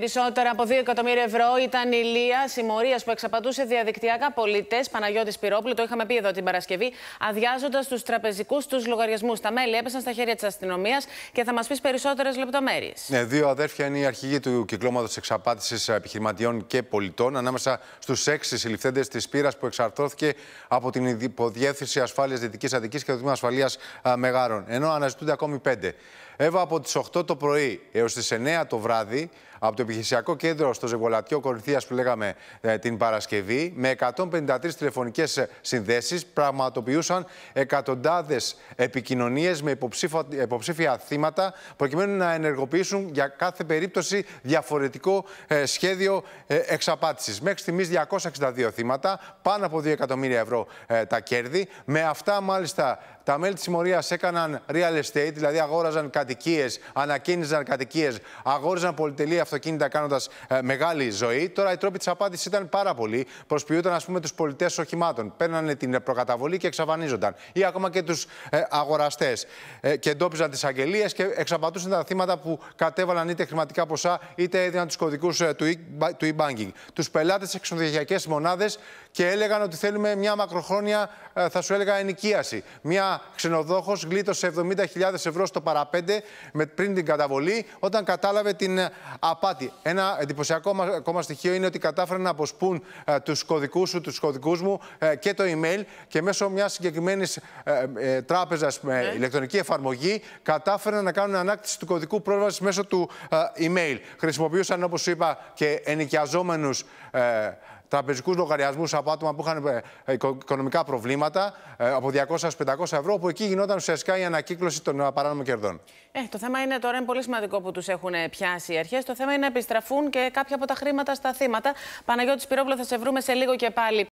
Περισσότερα από 2 εκατομμύρια ευρώ ήταν η λία συμμορίας που εξαπατούσε διαδικτυακά πολίτε. Παναγιώτης Πυρόπουλο, το είχαμε πει εδώ την Παρασκευή, αδειάζοντας τους τραπεζικούς τους λογαριασμούς. Τα μέλη έπεσαν στα χέρια της αστυνομίας και θα μας πεις περισσότερες λεπτομέρειες. Ναι, δύο αδέρφια είναι η αρχηγή του κυκλώματος εξαπάτησης επιχειρηματιών και πολιτών, ανάμεσα στους έξι συλληφθέντες της πύρα που εξαρτώθηκε από την υποδιεύθυνση ασφάλειας Δυτικής Αδική και το Τμήμα Ασφαλείας Μεγάρων. Ενώ αναζητούνται ακόμη πέντε. Έβα από τις 8 το πρωί έως τις 9 το βράδυ από το επιχειρησιακό κέντρο στο Ζευγολατιό Κορυφίας που λέγαμε ε, την Παρασκευή, με 153 τηλεφωνικές ε, συνδέσεις, πραγματοποιούσαν εκατοντάδες επικοινωνίες με υποψήφια θύματα, προκειμένου να ενεργοποιήσουν για κάθε περίπτωση διαφορετικό ε, σχέδιο εξαπάτησης. Μέχρι στιγμής 262 θύματα, πάνω από 2 εκατομμύρια ευρώ τα κέρδη. Με αυτά, μάλιστα, τα μέλη της συμμορίας έκαναν real estate, δηλαδή αγόραζαν κατοικίες, ανακαίνιζαν κατοικίες, αγόριζαν πολυτελή αυτοκίνητα κάνοντας ε, μεγάλη ζωή. Τώρα η τρόπη της απάντησης ήταν πάρα πολλοί. Προσποιούνταν, ας πούμε, τους πολιτές οχημάτων. Παίρνανε την προκαταβολή και εξαφανίζονταν. Ή ακόμα και τους ε, αγοραστές. Ε, και εντόπιζαν τις αγγελίες και εξαπατούσαν τα θύματα που κατέβαλαν είτε χρηματικά ποσά είτε έδιναν τους κωδικούς ε, του κωδικού e-, του e-banking. Τους πελάτες σε ξενοδοχειακέ μονάδες και έλεγαν ότι θέλουμε μια μακροχρόνια, ε, θα σου έλεγα, ενοικίαση. Μια ξενοδόχος γλίτωσε 70.000 ευρώ στο παραπέντε με, πριν την καταβολή, όταν κατάλαβε την ε, απάτη. Ένα εντυπωσιακό ακόμα στοιχείο είναι ότι κατάφεραν να αποσπούν ε, τους κωδικούς σου, τους κωδικούς μου ε, και το email και μέσω μιας συγκεκριμένης ε, τράπεζα με ναι. ηλεκτρονική εφαρμογή κατάφεραν να κάνουν ανάκτηση του κωδικού πρόσβασης μέσω του email. Χρησιμοποιούσαν, όπως είπα, και ενοικιαζόμενους τραπεζικούς λογαριασμούς από άτομα που είχαν ε, ε, οικονομικά προβλήματα ε, από 200 500 ευρώ, όπου εκεί γινόταν ουσιαστικά η ανακύκλωση των παράνομων κερδών. Ε, το θέμα είναι τώρα είναι πολύ σημαντικό που τους έχουν πιάσει οι αρχές. Το θέμα είναι να επιστραφούν και κάποια από τα χρήματα στα θύματα. Παναγιώτης Πυρόπλο, θα σε βρούμε σε λίγο και πάλι.